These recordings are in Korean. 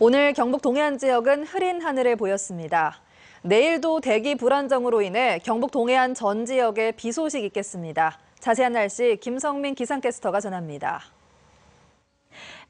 오늘 경북 동해안 지역은 흐린 하늘을 보였습니다. 내일도 대기 불안정으로 인해 경북 동해안 전 지역에 비 소식 있겠습니다. 자세한 날씨 김성민 기상캐스터가 전합니다.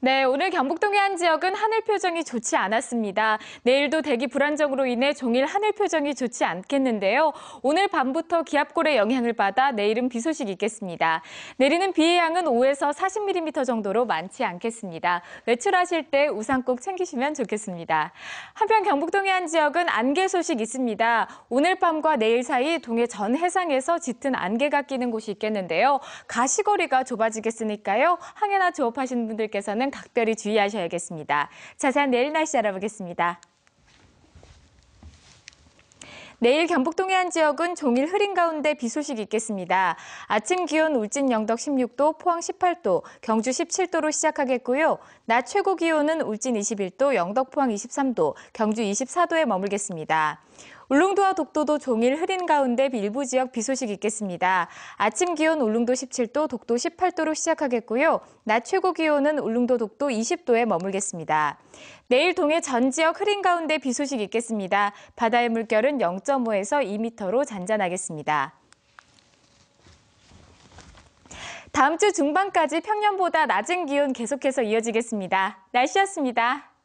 네, 오늘 경북 동해 안 지역은 하늘 표정이 좋지 않았습니다. 내일도 대기 불안정으로 인해 종일 하늘 표정이 좋지 않겠는데요. 오늘 밤부터 기압골의 영향을 받아 내일은 비 소식이 있겠습니다. 내리는 비의 양은 5에서 40mm 정도로 많지 않겠습니다. 외출하실 때 우산 꼭 챙기시면 좋겠습니다. 한편 경북 동해 안 지역은 안개 소식 있습니다. 오늘 밤과 내일 사이 동해 전 해상에서 짙은 안개가 끼는 곳이 있겠는데요. 가시거리가 좁아지겠으니까요. 항해나 조업하시는 분들께 여러께서는 각별히 주의하셔야겠습니다. 자세한 내일 날씨 알아보겠습니다. 내일 경북 동해안 지역은 종일 흐린 가운데 비 소식이 있겠습니다. 아침 기온 울진 영덕 16도, 포항 18도, 경주 17도로 시작하겠고요. 낮 최고 기온은 울진 21도, 영덕 포항 23도, 경주 24도에 머물겠습니다. 울릉도와 독도도 종일 흐린 가운데 일부 지역 비 소식 있겠습니다. 아침 기온 울릉도 17도, 독도 18도로 시작하겠고요. 낮 최고 기온은 울릉도, 독도 20도에 머물겠습니다. 내일 동해 전 지역 흐린 가운데 비 소식 있겠습니다. 바다의 물결은 0.5에서 2m로 잔잔하겠습니다. 다음 주 중반까지 평년보다 낮은 기온 계속해서 이어지겠습니다. 날씨였습니다.